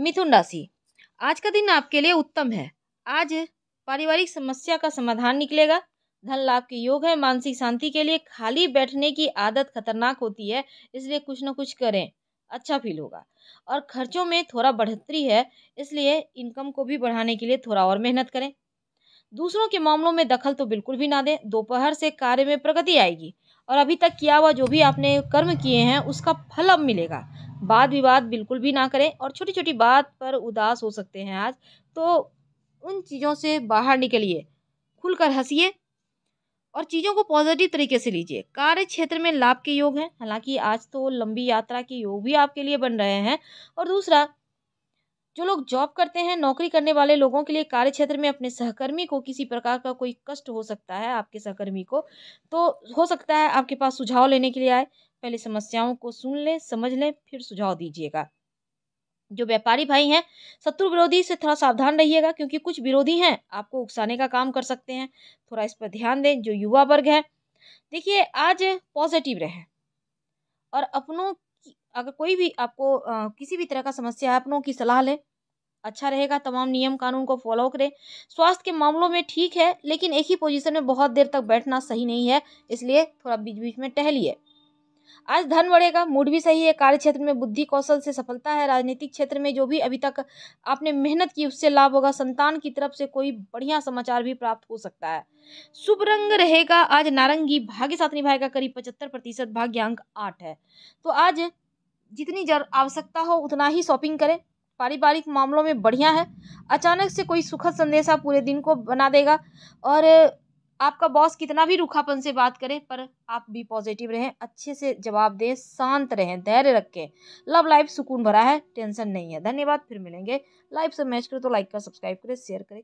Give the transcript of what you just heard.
मिथुन राशि आज का दिन आपके लिए उत्तम है आज पारिवारिक समस्या का समाधान निकलेगा धन लाभ के योग है मानसिक शांति के लिए खाली बैठने की आदत खतरनाक होती है इसलिए कुछ ना कुछ करें अच्छा फील होगा और खर्चों में थोड़ा बढ़ोतरी है इसलिए इनकम को भी बढ़ाने के लिए थोड़ा और मेहनत करें दूसरों के मामलों में दखल तो बिल्कुल भी ना दें दोपहर से कार्य में प्रगति आएगी और अभी तक किया हुआ जो भी आपने कर्म किए हैं उसका फल अब मिलेगा वाद विवाद बिल्कुल भी ना करें और छोटी छोटी बात पर उदास हो सकते हैं आज तो उन चीज़ों से बाहर निकलिए खुलकर हंसिए और चीज़ों को पॉजिटिव तरीके से लीजिए कार्य क्षेत्र में लाभ के योग हैं हालांकि आज तो लंबी यात्रा के योग भी आपके लिए बन रहे हैं और दूसरा जो लोग जॉब करते हैं नौकरी करने वाले लोगों के लिए कार्य क्षेत्र में अपने सहकर्मी को किसी प्रकार का कोई कष्ट हो सकता है आपके सहकर्मी को तो हो सकता है आपके पास सुझाव लेने के लिए आए पहले समस्याओं को सुन लें समझ लें फिर सुझाव दीजिएगा जो व्यापारी भाई हैं शत्रु विरोधी से थोड़ा सावधान रहिएगा क्योंकि कुछ विरोधी हैं आपको उकसाने का काम कर सकते हैं थोड़ा इस पर ध्यान दें जो युवा वर्ग है देखिए आज पॉजिटिव रहें और अपनों की अगर कोई भी आपको आ, किसी भी तरह का समस्या है अपनों की सलाह लें अच्छा रहेगा तमाम नियम कानून को फॉलो करें स्वास्थ्य के मामलों में ठीक है लेकिन एक ही पोजीशन में बहुत देर तक बैठना सही नहीं है इसलिए थोड़ा बीच बीच में टहलिए आज धन बढ़ेगा मूड भी सही है कार्य क्षेत्र में बुद्धि कौशल से सफलता है राजनीतिक क्षेत्र में जो भी अभी तक आपने मेहनत की उससे लाभ होगा संतान की तरफ से कोई बढ़िया समाचार भी प्राप्त हो सकता है शुभ रंग रहेगा आज नारंगी भाग्य साथ निभाएगा करीब पचहत्तर प्रतिशत भाग्यांक आठ है तो आज जितनी जर आवश्यकता हो उतना ही शॉपिंग करें पारिवारिक मामलों में बढ़िया है अचानक से कोई सुखद संदेशा पूरे दिन को बना देगा और आपका बॉस कितना भी रूखापन से बात करे पर आप भी पॉजिटिव रहें अच्छे से जवाब दें शांत रहें धैर्य रखें लव लाइफ सुकून भरा है टेंशन नहीं है धन्यवाद फिर मिलेंगे लाइफ से मैच करें तो लाइक कर सब्सक्राइब करें शेयर करें